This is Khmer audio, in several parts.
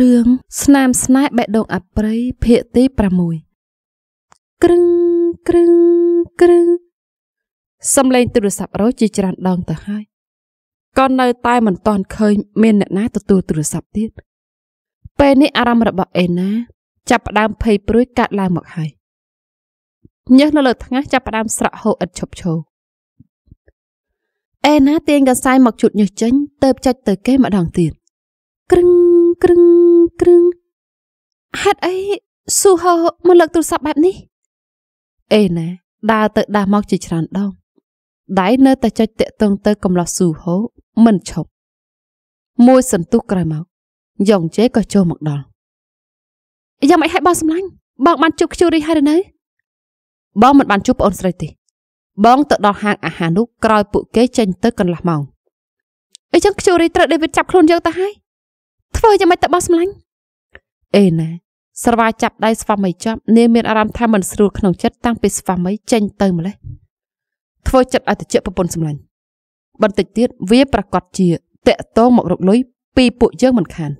រឿងស្នាមស្នេហ៍បេះដូងអប្រិយភាគទី6គ្រឹងគ្រឹងគ្រឹងសំឡេងទូរស័ព្ទរោជាច្រើនដងទៅហើយក៏នៅតែមិនទាន់ឃើញមានអ្នកណាទទួលទូរស័ព្ទទៀតពេលនេះ អារម្មណ៍របស់អេណា ចាប់ផ្ដើមភ័យព្រួយកាត់ឡើងមកហើយញើសនៅលើថ្ងាសចាប់ផ្ដើមស្រក់ហូរឥតឈប់ឈរអេណាទាញកន្សែងមកជូតញើសចេញទៅចាច់ទៅគេម្ដងទៀតគ្រឹងគ្រឹងគ្រឹងហេតុអីស៊ូហោមកលើកទូរស័ព្ទបែបនេះ អេណាដើរទៅដាស់មកជាច្រើនដងដៃនៅតែចុចតាក់ទងទៅ កំឡោះស៊ូហោមិនឈប់មួយសន្ទុះក្រោយមកយ៉ងជេក៏ចូលមកដល់យ៉ាងម៉េចហើយបងសម្លាញ់បងបានជួបខ្ជូរីហើយឬនៅបងមិនបានជួបប្អូនស្រីទេបងទៅដល់ហាងអាហារនោះក្រោយពួកគេចេញទៅកន្លះម៉ោងអីចឹងខ្ជូរីត្រូវដេវីតចាប់ខ្លួនយើងទៅហើយធ្វើយ៉ាងម៉េចទៅបោះសម្លាញ់អេណាស្រវាចាប់ដៃស្វាមីចាប់នាងមានអារម្មណ៍ថាមិនស្រួលក្នុងចិត្តតាំងពីស្វាមីចេញទៅម្លេះធ្វើចិត្តឲ្យតិចប្រពន្ធសម្លាញ់បន្តិចទៀតវា ប្រកាសជាតាក់តងមករកលុយពីពួកយើងមិនខាន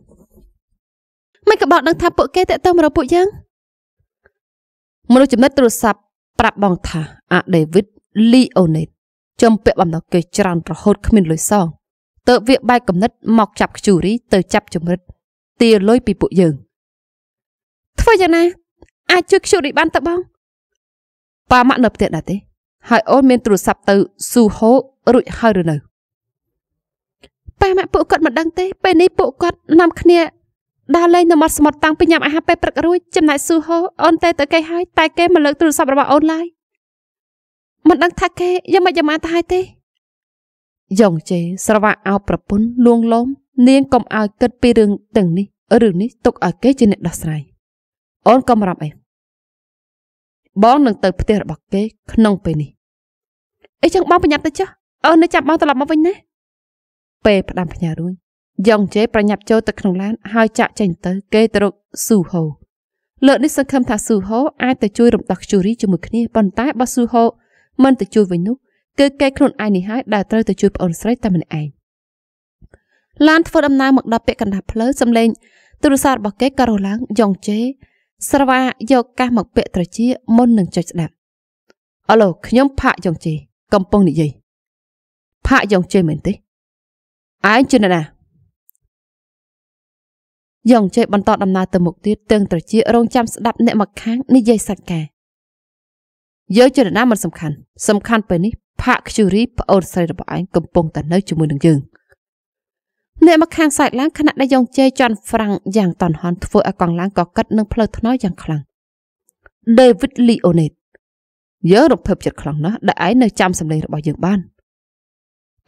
មិនក៏បោកដឹងថាពួកគេតាក់តងមករកពួកយើងមនុស្សចំណិតទូរស័ព្ទប្រាប់បងថាអាដេវីតលីអូណេតចំពាក់បំណុលគេច្រើនប្រហូតគ្មានលុយសងទើបវាបែកគំនិតមកចាប់ខ្ជូរីទៅចាប់ជំរិតទាលុយពីពួកយើងធ្វើយ៉ាងណា អាចជួយខ្ជូរីបានទៅបងប៉ាម៉ាក់នៅផ្ទះដែរទេ ហើយអូនមានទូរស័ព្ទទៅស៊ូហូរួចហើយឬនៅប៉ាម៉ាក់ពួកគាត់មិនដឹងទេ ពេលនេះពួកគាត់នាំគ្នាដើរលេងនៅមាត់សមុទ្រតាំងពីញ៉ាំអាហារពេលព្រឹករួចចំណែកស៊ូហូអូនតែទៅគេហើយតែគេមិនលើកទូរស័ព្ទរបស់អូនឡើយមិនដឹងថាគេយ៉ាងម៉េចយ៉ាងម៉ាទៅហើយទេយ៉ងជេ ស្រវាក់អោបប្រពន្ធលួងលោមនាងកុំឲ្យគិតពីរឿងទាំងនេះរឿងនេះទុកឲ្យគេជាអ្នកដោះស្រាយអូនកុំរាប់អីបងនឹងទៅ ផ្ទះរបស់គេ ក្នុងពេលនេះអីចឹងបងប្រញាប់ទៅចុះអូននៅចាប់បងត្រឡប់មកវិញណាពេលផ្ដាំផ្ញើរួចយ៉ងជេប្រញាប់ចូលទៅក្នុងឡាន ហើយចាក់ចេញទៅ គេទៅរកស៊ូហូលើកនេះសង្ឃឹមថាស៊ូហូអាចទៅជួយរំដោះខ្ជូរីជាមួយគ្នាប៉ុន្តែបើស៊ូហូមិនទៅជួយវិញនោះគឺគេខ្លួនឯងនេះហើយដែលត្រូវទៅជួយប្អូនស្រីតែម្នាក់ឯងឡានធ្វើដំណើរមកដល់ពាក់កណ្ដាលផ្លូវសំឡេង ទូរស័ព្ទរបស់គេក៏រឡើងយ៉ងជេស្រវាយកកាសមកពាក់ត្រជាមុននឹងចុចស្ដាប់អឡូខ្ញុំផាក់យ៉ងជេកំពុងនិយាយផាក់យ៉ងជេមែនទេឯងជឿណាយ៉ងជេបន្តដំណើរទៅមុខទៀតទាំងត្រជារងចាំស្ដាប់អ្នកមកខាងនិយាយសាច់ការយើងជឿណាមិនសំខាន់ សំខាន់ពេលនេះផាក់ខ្ជូរីប្អូនស្រីរបស់ឯងកំពុងតែនៅជាមួយនឹងយើងអ្នកមកខាងសាច់ឡើងខណៈដែលយ៉ងជេជន់ហ្វ្រាំងយ៉ាងតន់ហន់ធ្វើឲ្យកងឡាងក៏កឹតនឹងផ្លូវថ្នល់យ៉ាងខ្លាំង David Leonate យើងរំភើបចិត្តខ្លាំងណាស់ដែលឯងនៅចាំសម្លេងរបស់យើងបាន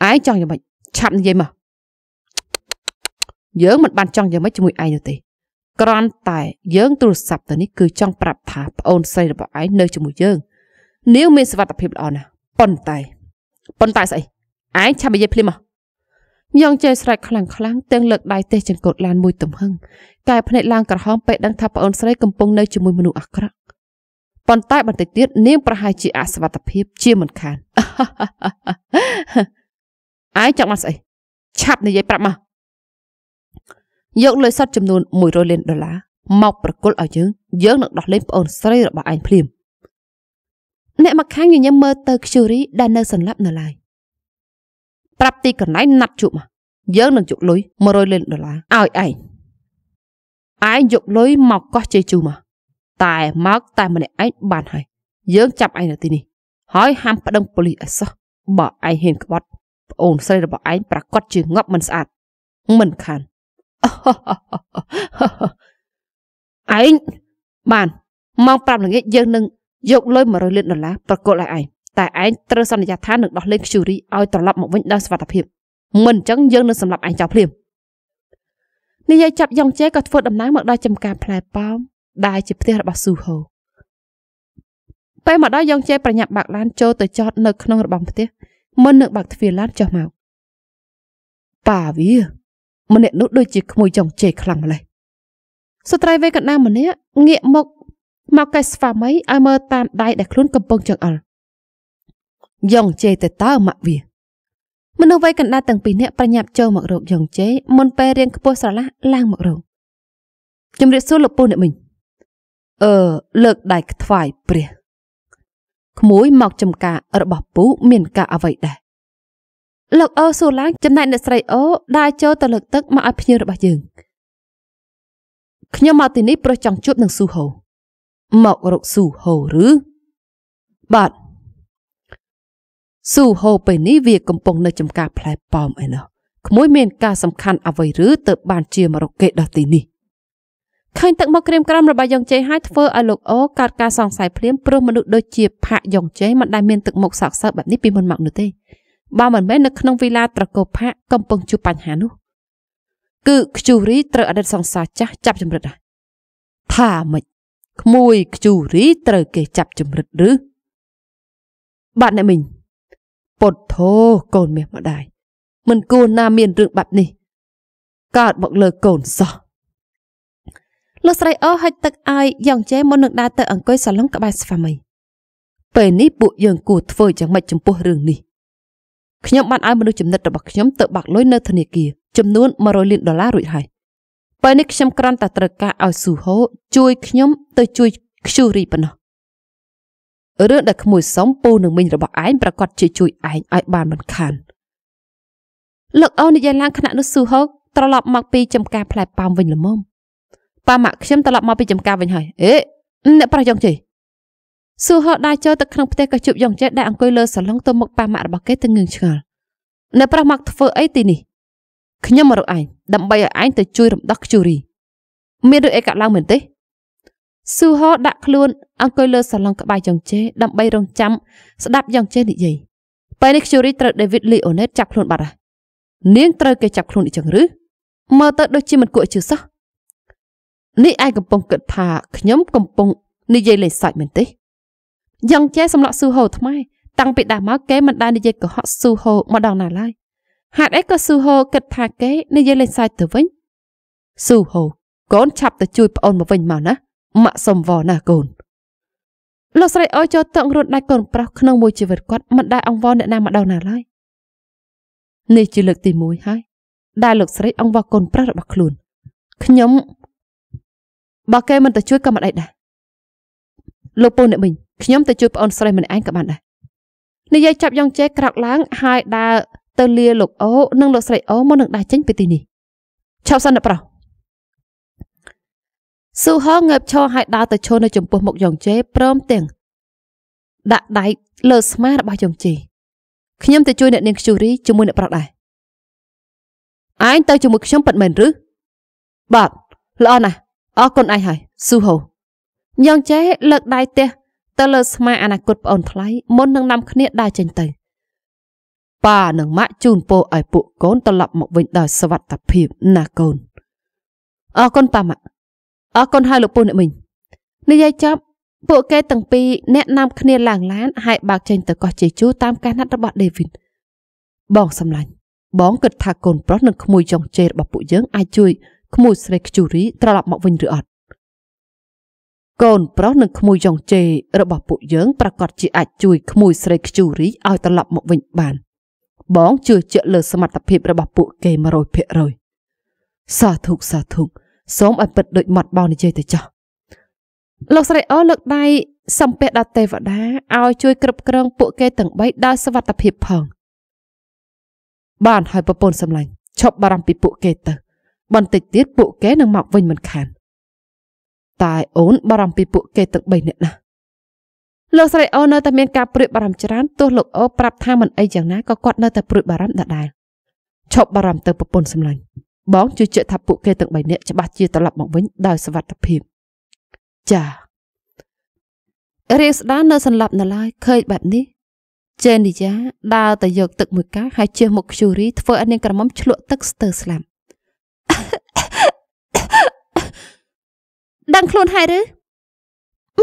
ឯងចង់យ៉ាងម៉េចឆាប់និយាយមកយើងមិនបានចង់យ៉ាងម៉េចជាមួយឯងនោះទេគ្រាន់តែយើងទូរស័ព្ទទៅនេះគឺចង់ប្រាប់ថាប្អូនស្រីរបស់ឯងនៅជាមួយយើងនាងមានសុវត្ថិភាពល្អណាស់ប៉ុន្តែប៉ុន្តែស្អីឯងឆាប់និយាយភ្លាមមកយ៉ងចេស្រែកខ្លាំងខ្លាំងទាំងលើកដៃទេសចង្កូតឡានមួយទំហឹងកែភ្នែកឡើងក្រហមពេលដឹងថាប្អូនស្រីកំពុងនៅជាមួយមនុស្សអាក្រក់ប៉ុន្តែ បន្តិចទៀតនាងប្រហែលជាអសវត្ថភាពជាមិនខានឯងចង់បានស្អីឆាប់និយាយប្រាប់មកយកលុយសុទ្ធចំនួន100លានដុល្លារមកប្រគល់ឲ្យយើងយើងនឹងដោះលែងប្អូនស្រីរបស់ឯងភ្លាមអ្នកមកខាងញញឹមមើលទៅខ្ជូរីដែលនៅសន្លប់នៅឡើយប្រាប់ទីកន្លែងណាត់ជួបមកយើងនឹងជក់លុយ100លានដុល្លារឲ្យឯងឯងយកលុយមកកោះជេជូមកតែមកតែម្នាក់ឯងបានហើយយើងចាប់ឯងនៅទីនេះហើយហាមប្តឹងប៉ូលីសអីសោះបើឯងហ៊ានក្បត់ប្អូនស្រីរបស់ឯងប្រកាសជាងាប់មិនស្អាតមិនខានឯងបានម៉ោង5ល្ងាចយើងនឹងយកលុយ100លានដុល្លារប្រគល់ឲ្យឯងតែឯងត្រូវសន្យាថានឹងដោះលែងខ្ជូរីឲ្យត្រឡប់មកវិញដោយសុវត្ថិភាពមិនអញ្ចឹងយើងនឹងសម្លាប់ឯងចោលភ្លាមនាយចាប់យ៉ងជេក៏ធ្វើដំណើរមកដល់ចំការផ្លែប៉ោមដែលជាផ្ទះរបស់ស៊ូហូពេលមកដល់យ៉ងជេប្រញាប់បាក់ឡាន ចូលទៅចតនៅ ក្នុងរបងផ្ទះមុននឹងបាក់ទ្វារឡានចុះមកប៉ាវាម្នាក់នោះដូចជា ក្មួយចង់ជេខ្លាំងម្លេះស្ត្រីវ័យកណ្ដាលម្នាក់ងាកមកមកកែស្វាមីឲ្យមើលតាមដៃដែលខ្លួនកំពុងចង្អុលយ៉ងជេទៅតើម៉ាក់វាមនុស្សវ័យកណ្ដាលទាំងពីរនាក់ប្រញាប់ចូលមករកយ៉ងជេមុនពេលរៀងខ្ពស់ស្រឡះឡើងមករកជំរាបសួរលោកពូអ្នកមិញអឺលើកដៃថ្វាយព្រះក្មួយមកចំការរបស់ពូមានការអ្វីដែរលោកអូសួរឡើងចំណែកអ្នកស្រីអូដើរចូលទៅលើក ទឹកមកឲ្យភ្ញៀវរបស់យើងខ្ញុំមកទីនេះព្រោះចង់ជួបនឹងស៊ូហូមករកស៊ូហូឬបាទស៊ូហូពេលនេះវាកំពុងនៅចំការផ្លែប៉ោមឯណោះក្មួយមាន ការសំខាន់អ្វីឬទៅបាន ជាមករកគេដល់ទីនេះឃើញទឹកមកក្រៀមក្រំរបស់យ៉ងជេហើយធ្វើឲ្យលោកអូកើតការសង្ស័យភ្លាមព្រោះមនុស្សដូចជាផាក់យ៉ងជេមិនដែលមានទឹកមុខសោកសៅបែបនេះពីមុនមកនោះទេបើមិនមែននៅក្នុងវីឡាត្រកោផាក់កំពុងជួបបញ្ហានោះគឺ ខ្ជូរីត្រូវអតីតសង្សារចាស់ចាប់ចម្រិតថាម៉េចក្មួយខ្ជូរីត្រូវគេចាប់ចម្រិតឬបាទអ្នកមីងពុតធោកូនមាសម្ដាយមិនគួរណាមានរឿងបែបនេះកើតមកលើកូនសោះលោកស្រីអូហិចទឹកអាយយ៉ាងចេះមុននឹងដើរទៅ អង្គុយសាឡុងក្បែរស្វាមីពេលនេះពួកយើងគួរធ្វើយ៉ាងម៉េចចំពោះរឿងនេះខ្ញុំបានឲ្យមនុស្សចំណិតរបស់ខ្ញុំទៅបាក់លុយនៅធនាគារចំនួន100លានដុល្លាររួចហើយពេលនេះខ្ញុំគ្រាន់តែត្រូវការឲ្យស៊ូហូជួយខ្ញុំទៅជួយ ខ្ជូរីប៉ុណ្ណោះរឿងដែលក្មួយសុំពូនឹងមីងរបស់ឯងប្រកាសជាជួយឯងឲ្យបានមិនខានលោកអូននិយាយឡើងខណៈនោះស៊ូហូត្រឡប់មកពីចំការផ្លែប៉ោមវិញល្មមប៉ាម៉ាក់ខ្ញុំត្រឡប់មកពីចំការវិញហើយអេអ្នកប្រុសយ៉ងជ័យស៊ូហូដើរចូលទៅក្នុងផ្ទះក៏ជួបយ៉ងជ័យដែលអង្គុយលើសាឡុងទៅមុខប៉ាម៉ាក់របស់គេទៅងឿងឆ្ងល់អ្នកប្រុសមកធ្វើអីទីនេះខ្ញុំមករកឯងដើម្បីឲ្យឯងទៅជួយរំដោះខ្ជូរីមានរឿងអីកើតឡើងមែនទេស៊ូហោដាក់ខ្លួនអង្គុយលើសាឡុងក្បែរយ៉ងជេដើម្បីរងចាំស្ដាប់យ៉ងជេនិយាយពេលនេះខ្ជូរីត្រូវដេវីតលីអូណេតចាប់ខ្លួនបាត់ហើយនាងត្រូវគេចាប់ខ្លួនអ៊ីចឹងឬមើលទៅដូចជាមិនគួរជឿសោះនេះឯងកំពុងគិតថាខ្ញុំ កំពុងនិយាយលេងសើចមែនទេយ៉ងជេសម្លក់ស៊ូហោថ្មតាំងពីដើមមកគេមិនដែលនិយាយកុហកស៊ូហោម្ដងណាឡើយហេតុអីក៏ស៊ូហូគិតថាគេនិយាយលេងសើចទៅវិញស៊ូហូកូនឆាប់ទៅជួយប្អូនមកវិញមកណាម៉ាក់សំវណាកូនលោកស្រីអោយចូលតង់រត់ដាច់កូនប្រុសក្នុងមួយជីវិតគាត់មិនដែលអង្វរអ្នកណាម្ដងណាឡើយនេះជាលើកទី1ហើយ ដែលលោកស្រីអង្វរកូនប្រុសរបស់ខ្លួនខ្ញុំបើគេមិនទៅជួយក៏មិនអីដែរលោកពូអ្នកមិញខ្ញុំទៅជួយប្អូនស្រីម្នាក់ឯងក៏បានដែរនិយាយចាប់យ៉ងចេះក្រោកឡើងហើយដើរទៅលាលោកអូនិងលោកស្រីអូមកនឹងដាច់ចេញពីទីនេះឈប់សិនណាប្រុសស៊ូហងងើបឈរហើយដើរទៅឈរនៅ ចំពោះមុខយ៉ងជេព្រមទាំងដាក់ដៃលើស្មារបស់យ៉ងជេខ្ញុំទៅជួយអ្នកនាងខ្ជូរីជាមួយអ្នកប្រុសដែរឯងទៅជាមួយខ្ញុំពិតមែនឬបាទល្អណាស់អរគុណឯងហើយស៊ូហូយ៉ងជេលើកដៃទះទៅលើស្មាអនាគតប្អូនថ្លៃមុននឹងនាំគ្នាដើរចេញទៅ។ប៉ានិងម៉ាក់ជូនពោឲ្យពួកកូនត្រឡប់មកវិញដោយសុវត្ថិភាពណាកូនអរគុណប៉ាម៉ាក់អរគុណហើយលោកពូអ្នកមីងនិយាយចប់ពួកគេទាំងពីរអ្នកនាំគ្នាឡើងឡានហើយបើកចេញទៅកោះជេជូតាមការណាត់របស់ David បងសំឡាញ់បងគិតថាកូនប្រុសនិងក្មួយចុងជេរបស់ពួកយើងអាចជួយក្មួយស្រីខ្ជូរីត្រឡប់មកវិញឬអត់កូនប្រុសនិងក្មួយចុងជេរបស់ពួកយើងប្រកាសជាអាចជួយក្មួយស្រីខ្ជូរីឲ្យត្រឡប់មកវិញបានបងជឿជាក់លើសមត្ថភាពរបស់ពួកគេ100%សាធុសាធុសូមឲ្យពិតដូចមាត់បោនិយាយទៅចាស់លោកស្រីអូលើកដៃសំពះដល់ទេវតាឲ្យជួយគ្រប់គ្រងពួកគេទាំង3ដោយសវត្ថភាពផងបានហើយប្រពន្ធសម្លាញ់ឈប់បារម្ភពីពួកគេទៅ បន្តិចទៀតពួកគេនឹងមកវិញមិនខាន តែអូនបារម្ភពីពួកគេទាំង3នាក់ណាស់លោកស្រីអូនៅតែមានការព្រួយបារម្ភច្រើនទោះលោកអូប្រាប់ថាមិនអីយ៉ាងណាក៏គាត់នៅតែព្រួយបារម្ភដដែលឈប់បារម្ភទៅប្រពន្ធសម្លាញ់បងជឿជាក់ថាពួកគេទាំង3នាក់ច្បាស់ជាត្រឡប់មកវិញដោយសុវត្ថិភាពចារៀងស្ដាននៅសន្លប់ នៅឡើយឃើញបែបនេះចេននីយ៉ាដើរទៅយក ទឹកមួយកែវហើយជិះមុខខ្ជូរី ធ្វើឲ្យនាងក្រមុំឆ្លក់ទឹកស្ទើរស្លាប់ដឹងខ្លួនហើយឬ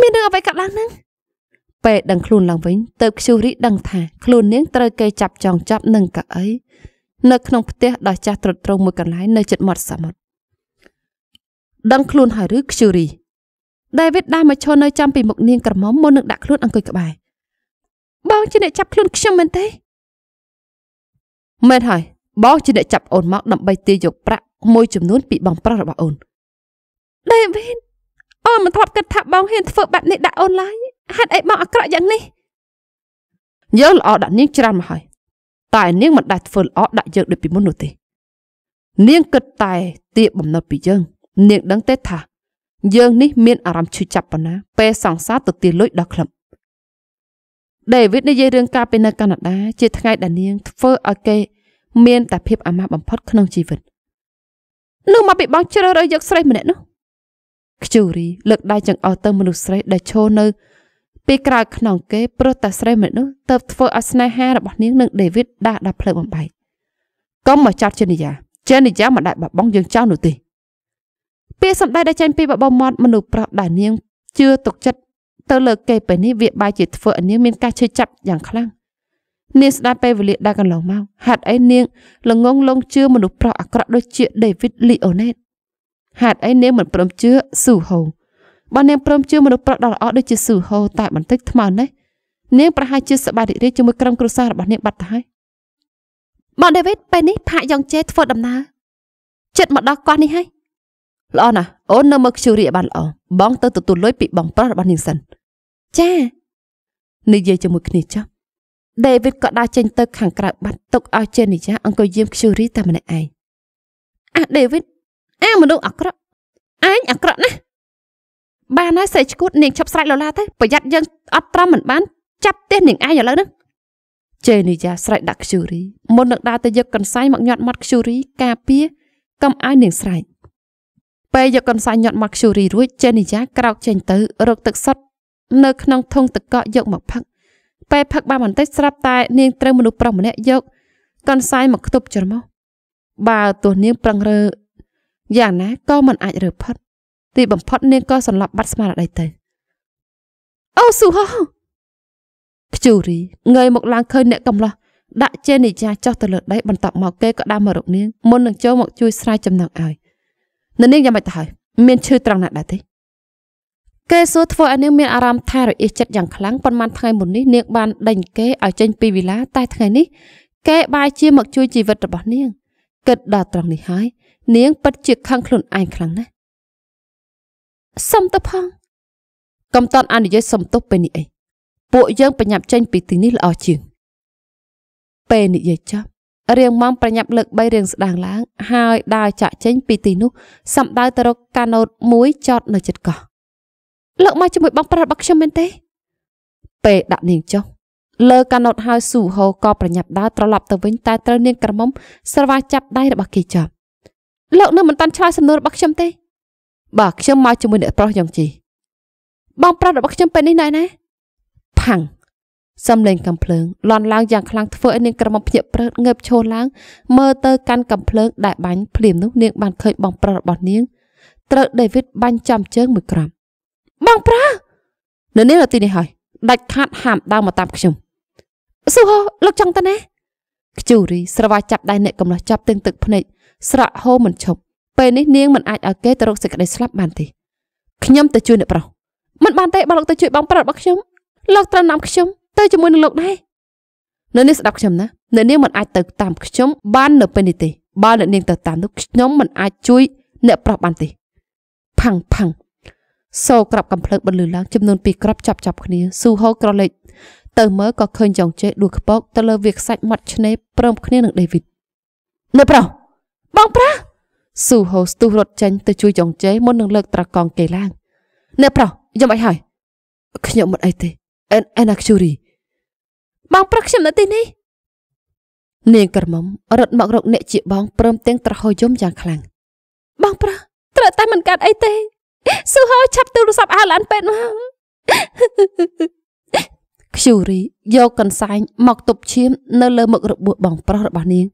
មានរឿងអ្វីកើតឡើងហ្នឹងពេលដឹងខ្លួនឡើងវិញទៅខ្ជូរីដឹងថា ខ្លួននាងត្រូវគេចាប់ចងចាប់នឹងកៅអីនៅក្នុងផ្ទះដ៏ចាស់ត្រុតត្រងមួយកន្លែងនៅជិតមាត់សមុទ្រដឹងខ្លួនហើយឬខ្ជូរីដាវីតដើរមកឈរនៅចំពីមុខនាងក្រមុំមុននឹងដាក់ខ្លួនអង្គុយក្បែរបងជាអ្នកចាប់ខ្លួនខ្ញុំមែនទេមែនហើយបងជាអ្នកចាប់អូនមកដើម្បីទារយកប្រាក់មួយចំនួនពីបងប្រុសរបស់អូនដាវីតអូនមិនធ្លាប់គិតថាបងហ៊ានធ្វើបែបនេះដាក់អូនឡើយហេតុអីបងអាក្រក់យ៉ាងនេះយើងល្អដាក់នាងច្រើនមកហើយតែនាងមិនដាច់ធ្វើល្អដាក់យើងដូចពីមុននោះទេ នាងគិតតែទាបបំណុលពីយើង នាងដឹងទេថាយើងនេះមានអារម្មណ៍ឈឺចាប់ប៉ុណ្ណា ពេលសង្សារទៅទាលុយដល់ក្លឹបដេវីតនិយាយរឿងការពេលនៅកាណាដាជាថ្ងៃដែលនាង ធ្វើឲ្យគេ មានតែភាពអាម៉ាស់បំផុតក្នុងជីវិតនោះមកពីបងជ្រើសរើសយកស្រីម្នាក់នោះខ្ជូរីលើកដៃចង្អុលទៅមនុស្សស្រីដែលឈរនៅពីក្រោយខ្នងគេព្រោះតែស្រីមនុស្សទៅធ្វើឲ្យស្នេហារបស់នាងនឹងដេវីតដាស់ដល់ភ្លើងបំបែកកុំមកចាត់ចេនិយាចេនិយាមិនដែលបបងយើងចោលនោះទេពាក្យសម្ដីដែលចេញពីបបមាត់មនុស្សប្រុសដែលនាងជឿទុកចិត្តទៅលើគេពេលនេះវាបាយជាធ្វើឲ្យនាងមានការឈឺចាប់យ៉ាងខ្លាំងនាងស្ដាប់ពេលវេលាដែលកន្លងមកហាត់អីនាងល្ងងលងជឿមនុស្សប្រុសអាក្រក់ដូចជាដេវីតលីអូណេត ហាត់អីនាងមិនព្រមជឿស៊ូហូងបើនាងព្រមជឿមនុស្សប្រុសដ៏ល្អដូចជាស៊ូហូតែបន្តិចថ្មើរនេះនាងប្រហែលជាសប្បាយរីករាយជាមួយក្រុមគ្រួសាររបស់នាងបាត់ទៅហើយបងដេវីតពេលនេះផាកយ៉ងជេធ្វើដំណើរចិត្តមកដល់កោះនេះហើយល្អណាស់អូននៅមើលខ្ជូរីបានល្អបងទៅទទួលលុយពីបងប្រុសរបស់នាងសិនចា និយាយជាមួយគ្នាចុះដេវីតក៏ដើរចេញទៅខាងក្រៅបាត់ទុកឲ្យចេនីយ៉ាអង្គុយយាមខ្ជូរីតែម្នាក់ឯងអាដេវីតអាមនុស្សអាក្រក់ឯងអាក្រក់ណាស់បានហើយសេះឈួតនាងឈប់ស្រែកលោឡាទៅប្រយ័ត្នយើងអត់ត្រាំមិនបានចាប់ទេនាងឯងឥឡូវនេះជេនីយ៉ាស្រែកដាក់ខ្ជូរីមុននឹងដើរទៅយកកន្សែងមកញាត់មាត់ខ្ជូរី ការពារកុំឲ្យនាងស្រែកពេលយកកន្សែងញាត់មាត់ខ្ជូរីរួចជេនីយ៉ាក្រោកចេញទៅ រកទឹកសុទ្ធនៅក្នុងធុងទឹកកកយកមកផឹកពេលផឹកបានបន្តិចស្រាប់តែ នាងត្រូវមនុស្សប្រុសម្នាក់យកកន្សែងមកខ្ទប់ច្រមុះបើទោះនាងប្រឹងរើយ៉ាងណាក៏មិនអាចរើផុតទីបំផុតនាងក៏សន្លប់បាត់ស្មារតីទៅអូស៊ូហោខ្ជូរីងើយមកឡើងឃើញអ្នកកំឡោះដាក់ចេនីយ៉ាចុះទៅលើដីបន្ទាប់មកគេក៏ដើរមករកនាងមុននឹងចូលមកជួយស្រាយចំណងឲ្យនៅនាងយ៉ាងម៉េចទៅហើយមានឈឺត្រង់ណាស់ដែរទេគេសួរធ្វើឲ្យនាងមានអារម្មណ៍ថារអៀសចិត្តយ៉ាងខ្លាំងប៉ុន្មានថ្ងៃមុននេះនាងបានដេញគេឲ្យចេញ ពីវិឡា តែថ្ងៃនេះគេបាយជាមកជួយជីវិតរបស់នាងគិតដល់ត្រង់នេះហើយនាងពិតជាខឹងខ្លួនឯងខ្លាំងណាស់សុំទៅផងកំតត់អនុញ្ញាតសុំទោសពេលនេះអីពួកយើងប្រញាប់ចេញ ពីទីនេះល្អជាងពេលនិយាយចប់រៀងម៉ងប្រញាប់លើក3រៀងស្ដាងឡើង ហើយដើរចាក់ចេញពីទីនោះសំដៅទៅរកកាណូតមួយចតនៅជិតកោះលើកមកជាមួយបងប្រុសរបស់ខ្ញុំមែនទេ ពេលដាក់នាងចុះលើកាណូតហើយស៊ូហូក៏ប្រញាប់ដើរត្រឡប់ទៅវិញ តែត្រូវនាងក្រមុំស្រវាចាប់ដៃរបស់គេចាប់លោកនៅមិនតាន់ឆ្លើយសំណួររបស់ខ្ញុំទេបើខ្ញុំមកជាមួយអ្នកប្រុសយ៉ាងជីបងប្រុសរបស់ខ្ញុំពេលនេះណែណាផាំងសំលេងកំភ្លើងលន់ឡើងយ៉ាងខ្លាំងធ្វើឲ្យនាងក្រមុំភ្ញាក់ព្រឺតងើបឈរឡើងមើលទៅកាន់កំភ្លើងដែលបាញ់ភ្លាមនោះនាងបានឃើញបងប្រុសរបស់នាងត្រូវដេវីតបាញ់ចំជើងមួយក្រំបងប្រុសនៅនេះនៅទីនេះហើយដាច់ខាតហាមដើមមកតាមខ្ញុំស៊ូហូលោកចង់ទៅណាខ្ជូរីស្រវាចាប់ដៃអ្នកកំឡោះចាប់ទិញទឹកភ្នែកស្រក់ហូរមិនឈប់ពេលនេះនាងមិនអាចឲ្យគេទៅរកសេចក្តីស្លាប់បានទេខ្ញុំ ទៅជួយអ្នកប្រុសមិនបានទេបើលោកទៅជួយបងប្រុសរបស់ខ្ញុំលោកត្រូវនាំខ្ញុំទៅជាមួយនឹងលោកដែរនៅនេះស្ដាប់ខ្ញុំណានៅនាងមិនអាចទៅតាមខ្ញុំបាននៅពេលនេះទេបើអ្នកនាងទៅតាមនោះខ្ញុំមិនអាចជួយអ្នកប្រុសបានទេផាំងផាំងសូក្របកំភ្លើងបន្លឺឡើងចំនួន2ក្របចាប់ចាប់គ្នាស៊ូហូក្រឡេកទៅមើលក៏ឃើញចុងជេដួលខ្ពកទៅលើវាខ្សាច់មាត់ឆ្នេរព្រមគ្នានឹងដេវីតនៅប្រុសបងប្រាស់ស៊ូហូស្ទុះរត់ចេញទៅជួយចងជេមុននឹងលើកត្រកង់គេឡើងអ្នកប្រុសយំអីហើយខ្ញុំមិនអីទេអែនអែនអាខ្ជូរីបងប្រុសខ្ញុំនៅទីនេះនាងក្រមុំរត់មករកអ្នកជាបងព្រមទាំងត្រហោយំយ៉ាងខ្លាំងបងប្រុសត្រូវតែមិនកាត់អីទេស៊ូហូឆាប់ទូរស័ព្ទអាឡានពេទ្យមកខ្ជូរីយកកន្សែងមកទប់ឈាមនៅលើមុខរបួសបងប្រុសរបស់នាង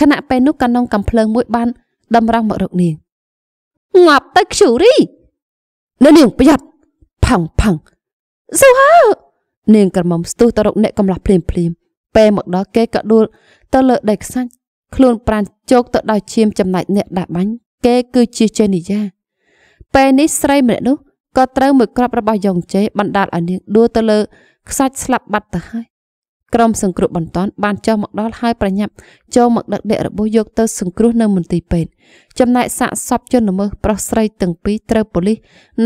ខណៈពេលនោះកណ្ដុងកំភ្លើងមួយបានតម្រង់មករកនាងងាប់ទៅខ្ជូរីនៅនាងប្រយ័ត្នផាំងផាំងសូហើនាងក្រមុំស្ទុះទៅរកអ្នកកំឡោះភ្លាមភ្លាមពេលមកដល់គេក៏ដួលទៅលើដីខ្សាច់ខ្លួនប្រានជោគទៅដល់ឈាមចំណែកអ្នកដាក់បាញ់គេគឺជាចេនីយ៉ាពេលនេះស្រីម្នាក់នោះក៏ត្រូវមួយក្របរបស់យ៉ងចេបណ្ដាលឲ្យនាងដួលទៅលើខ្សាច់ស្លាប់បាត់ទៅហើយក្រុមសង្គ្រោះបន្ទាន់បានចុះមកដល់ហើយប្រញាប់ចូលមកដឹកអ្នករបួសយកទៅសង្គ្រោះនៅមន្ទីរពេទ្យចំណែកសាកសពជនល្មើសប្រុសស្រីទាំងពីរត្រូវប៉ូលីស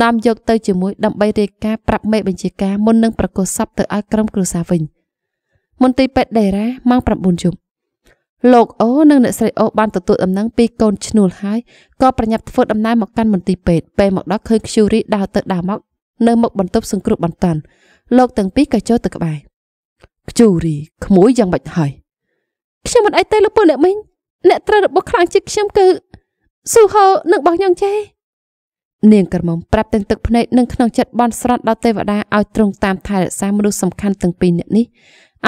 នាំយកទៅជាមួយដើម្បីរាយការណ៍ប្រាប់មេបញ្ជាការមុននឹងប្រកាសសពទៅឲ្យក្រុមគ្រួសារវិញមន្ទីរពេទ្យដេរ៉ាម៉ោង9យប់លោកអូនិងអ្នកស្រីអូបានទទួលដំណឹងពីកូនឈ្នួលហើយក៏ប្រញាប់ធ្វើដំណើរមកកាន់មន្ទីរពេទ្យពេលមកដល់ឃើញខ្យូរីដើរទៅដើរមក នៅមុខបន្ទប់សង្គ្រោះបន្ទាន់លោកទាំងពីរក៏ចូលទៅក្បែរខ្ជូរីក្មួយយ៉ាងម៉េចហើយខ្ញុំមិនអីទេលោកពូអ្នកមីងអ្នកត្រូវរបស់ខ្លាំងជាងខ្ញុំគឺស៊ូហោនិងបងញ៉ងចេនាងក្រមុំប្រាប់ទាំងទឹកភ្នែកនិងក្នុងចិត្តបន់ស្រន់ដល់ទេវតាឲ្យទ្រង់តាម ថែរក្សាមនុស្សសំខាន់ទាំងពីរនាក់នេះ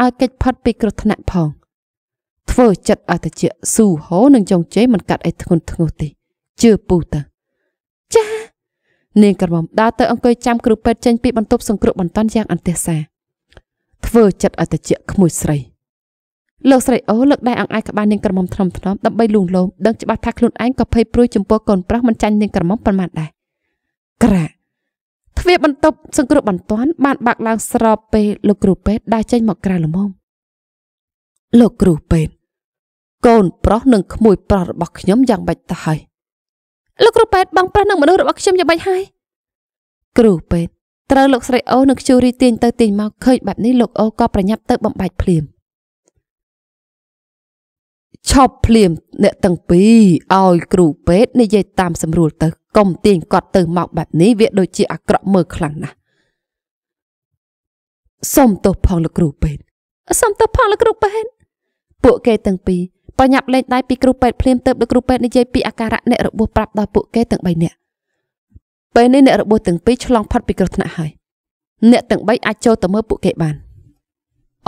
ឲ្យកិច្ចផុតពីគ្រោះថ្នាក់ផង ធ្វើចិត្តឲ្យតិចស៊ូហោនិងចុងជេមិនកាត់អីធ្ងន់ធ្ងរទេជឿពូតាចានាងក្រមុំដើរទៅអង្គុយចាំគ្រូពេទ្យចេញពីបន្ទប់សង្គ្រោះបន្ទាន់យ៉ាងអន្ទះសាធ្វើចិត្តឲ្យតិចក្មួយស្រីលោកស្រីអូលើកដៃអង្អែក្បាលនាងក្រមុំថ្នមថ្នមដើម្បីលួងលោមដឹងច្បាស់ថាខ្លួនឯងក៏ភ័យព្រួយចំពោះកូនប្រុសមិនចាញ់នាងក្រមុំប៉ុន្មានដែរក្រាទ្វារបន្ទប់សង្គ្រោះបន្ទាន់បាន បាក់ឡើងស្របពេលលោកគ្រូពេទ្យដើរចេញមកក្រៅលំងលោកគ្រូពេទ្យកូនប្រុសនិងក្មួយប្រុសរបស់ខ្ញុំយ៉ាងបាច់ទៅហើយលោកគ្រូពេទ្យបងប្រុសនិងមនុស្សរបស់ខ្ញុំយ៉ាងបាច់ហើយគ្រូពេទ្យត្រូវលោកស្រីអូនៅខ្ជូរីទាញទៅទាញមកឃើញបែបនេះលោកអូក៏ប្រញាប់ទៅបំបាច់ភ្លាមឈប់ភ្លាម អ្នកទាំងពីរឲ្យគ្រូពេទ្យនិយាយតាមស្រួលទៅកុំទាញគាត់ទៅមកបែបនេះវាដូចជាអាក្រក់មើលខ្លាំងណាស់សុំទោសផងលោកគ្រូពេទ្យសុំទោសផងលោកគ្រូពេទ្យពួកគេទាំងពីរប្រញាប់លេងដៃពីគ្រូពេទ្យភ្លាមទៅលោកគ្រូពេទ្យនិយាយពីអាការៈអ្នករបួសប្រាប់ដល់ពួកគេទាំង3នាក់ពេលនេះអ្នករបួសទាំងពីរឆ្លងផុតពីគ្រោះថ្នាក់ហើយអ្នកទាំងបីអាចចូលទៅមើលពួកគេបាន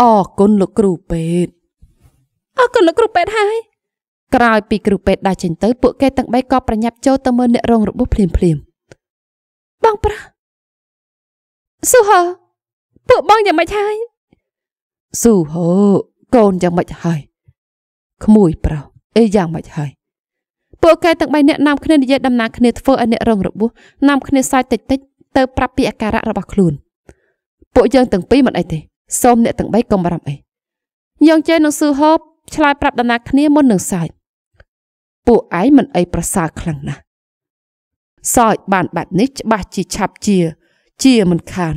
អរគុណលោកគ្រូពេទ្យអរគុណលោកគ្រូពេទ្យហើយ ក្រោយពីគ្រូពេទ្យដើរចេញទៅ ពួកគេទាំងបីក៏ប្រញាប់ចូលទៅមើលអ្នករងរបួសភ្លាមភ្លាមបងប្រាស៊ូហោពួកបងយ៉ាងម៉េចហើយស៊ូហោកូនយ៉ាងម៉េចហើយក្មួយប្រុសអីយ៉ាងម៉េចហើយពួកគេទាំង3នាក់នាំគ្នានិយាយដំណើរគ្នាធ្វើឲ្យអ្នករងរបួសនាំគ្នាសាច់តិចតិចទៅប្រាប់ពីអាការៈរបស់ខ្លួនពួកយើងទាំងពីរមិនអីទេសូមអ្នកទាំង3កុំបារម្ភអីយើងចេះនឹងស៊ឺហូបឆ្លើយប្រាប់ដំណើរគ្នាមុននឹងសាច់ពួកឯងមិនអីប្រសើរខ្លាំងណាស់សោចបានបាត់នេះច្បាស់ជាឆាប់ជាជាមិនខាន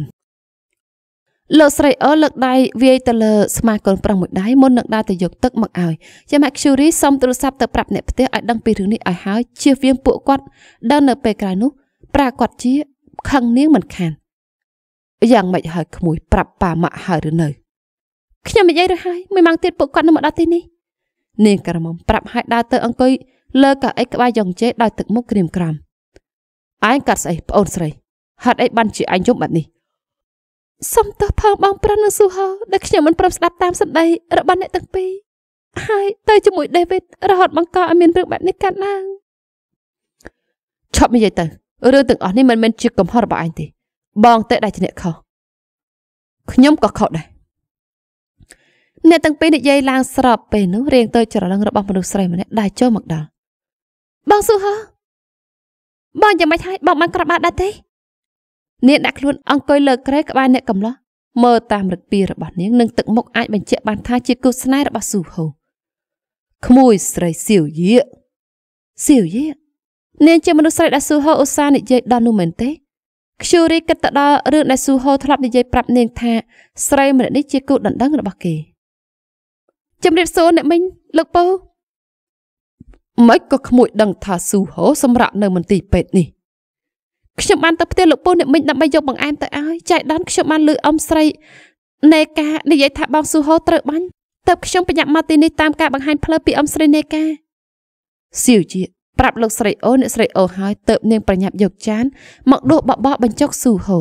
លោកស្រីអឺលើកដៃវាយទៅលើស្មាកូនប្រុសមួយដៃមុននឹងដើរទៅយកទឹកមកឲ្យចាម៉ាក់ឈូរីសុំទូរស័ព្ទទៅប្រាប់អ្នកផ្ទះឲ្យដឹងពីរឿងនេះឲ្យហើយជៀសវាងពួកគាត់ដឹងនៅពេលក្រោយនោះ ប្រាគាត់ជាខឹងនាងមិនខានយ៉ាងម៉េចហើយក្មួយប្រាប់ប៉ាម៉ាក់ហើយឬនៅ ខ្ញុំនិយាយរួចហើយមួយម៉ោងទៀតពួកគាត់នឹងមកដល់ទីនេះនាងក្រមុំប្រាប់ហើយដើរទៅអង្គុយលើកៅអីក្បាលយ៉ងជេដោយទឹកមុខក្រៀមក្រំឯងកាត់ស្អីប្អូនស្រីហេតុអីបានជាឯងយំបែបនេះសុំទោសផងបងប្រុសនិងស៊ូហោដែលខ្ញុំមិនព្រមស្ដាប់តាមសម្ដីរបស់អ្នកទាំងពីរហើយទៅជាមួយដេវីតរហូតបង្កឲ្យមានរឿងបែបនេះកើតឡើងឈប់និយាយទៅរឿងទាំងអស់នេះមិនមែនជាកំហុសរបស់អញទេ បងតែដែលជាអ្នកខុសខ្ញុំក៏ខុសដែរអ្នកទាំងពីរនិយាយឡើងស្របពេលនោះរៀងទៅច្រឡឹងរបស់មនុស្សស្រីម្នាក់ដែលចូលមកដល់បងស៊ូហោបងយ៉ាងម៉េចហើយបងបានក្រាបបាត់ដែរទេនាងដាក់ខ្លួនអង្គុយលើក្រែក្បែរអ្នកកំឡោះមើលតាមរឹកពីរបស់នាងនិងទឹកមុខអាចបញ្ជាក់បានថាជាគូស្នេហ៍របស់ស៊ូហូក្មួយស្រីសៀវយាកសៀវយាកនាងជាមនុស្សស្រីដែលស៊ូហូឧស្សាហ៍និយាយដល់នោះមែនទេ ខ្យូរីគិតទៅដល់រឿងដែលស៊ូហូធ្លាប់និយាយប្រាប់នាងថា ស្រីម្នាក់នេះជាគូដណ្ដឹងរបស់គេជំរាបសួរអ្នកមិញលោកពៅម៉េចក៏ក្មួយដឹងថាស៊ូហូសម្រាប់នៅមន្ទីរពេទ្យនេះខ្ញុំបានទៅផ្ទះលោកពូអ្នកមីងដើម្បីយកបង្អែមទៅឲ្យចៃដនខ្ញុំបានលឺអ៊ំស្រីនេកានិយាយ ថាបងស៊ូហូត្រូវបាញ់ទៅខ្ញុំប្រញាប់មកទីនេះតាមការបង្ហាញផ្លូវពីអ៊ំស្រីនេកាសៀវជាប្រាប់លោកស្រីអូអ្នកស្រីអូហើយទៅនាងប្រញាប់យកចាន មកដួសបបោបញ្ចុកស៊ូហូ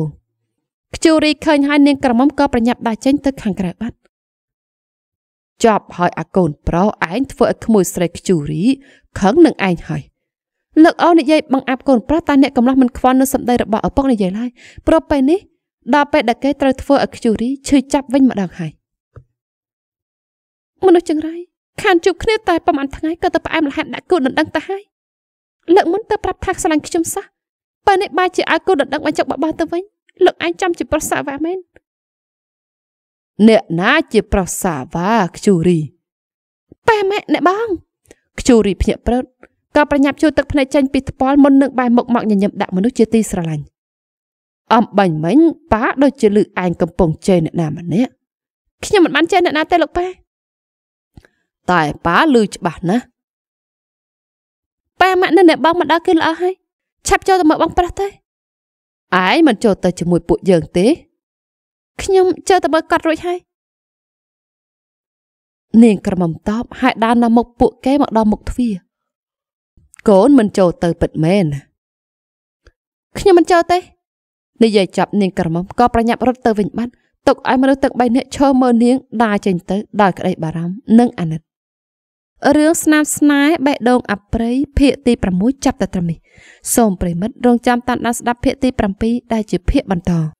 ខ្ជូរីឃើញហើយនាងក្រមុំក៏ប្រញាប់ដាស់ចេញទៅខាងក្រៅបាត់ចប់ហើយអាកូនប្រុសឯងធ្វើឲ្យក្មួយស្រីខ្ជូរីខឹងនឹងឯងហើយលោកអូននិយាយបង្អាប់កូនប្រុសតើអ្នកកំឡោះមិនខ្វល់នឹងសម្ដីរបស់ឪពុកនិយាយឡើយព្រោះពេលនេះ ដល់ពេលដែលគេ ត្រូវធ្វើឲ្យខ្ជូរីឈឺចាប់វិញម្ដងហើយមនុស្សចង្រៃខានជួបគ្នាតែប្រហែលថ្ងៃក៏ទៅផ្អែមល្ហែមដាក់គូដណ្ដឹងទៅហើយលោកមុនទៅប្រាប់ថាខ្លាញ់ខ្ញុំសោះបើនេះបាយជាឲ្យគូដណ្ដឹងមកចុកបបោះទៅវិញលោកឯងចាំជាប្រុសសាវ៉ាមែនអ្នកណាជាប្រុសសាវ៉ាខ្ជូរីប៉ែម៉ែអ្នកបងខ្ជូរីភ្ញាក់ព្រឹតក៏ប្រញាប់ជួយទឹកភ្នែកចេញពីថ្ពាល់មុននឹងបែរមុខមកញញឹមដាក់មនុស្សជាទីស្រឡាញ់អំបាញ់មិញប៉ាដូចជាលឺឯងកំពុងចេះអ្នកណាម្នាក់ខ្ញុំមិនបានចេះអ្នកណាទេលោកប៉ាតែប៉ាលឺច្បាស់ណាស់ប៉ាម៉ាក់នៅអ្នកបងមកដល់គេល្អហើយឆាប់ចូលទៅមើលបងប្រុសទៅឯងមិនចូលទៅជាមួយពួកយើងទេ ខ្ញុំចូលទៅមើលកាត់រួចហើយនាងក្រមុំតបហើយដើរនាំមុខពួកគេមកដល់មុខទ្វារកូនមិនចូលទៅពិតមែនខ្ញុំមិនចូលទេនិយាយចប់នាងក្រមុំក៏ប្រញាប់រត់ទៅវិញបាត់ទុកឲ្យមនុស្សទឹកបីនាក់ឈរមើលនាងដើរចេញទៅដោយក្តីបារម្ភនិងអាណិតរឿងស្នាមស្នេហ៍បេះដូងអប្រៃភាគទី6ចាប់តែត្រឹមនេះសូមប្រិមិត្តរងចាំតាមដានស្ដាប់ភាគទី7ដែលជាភាគបន្ត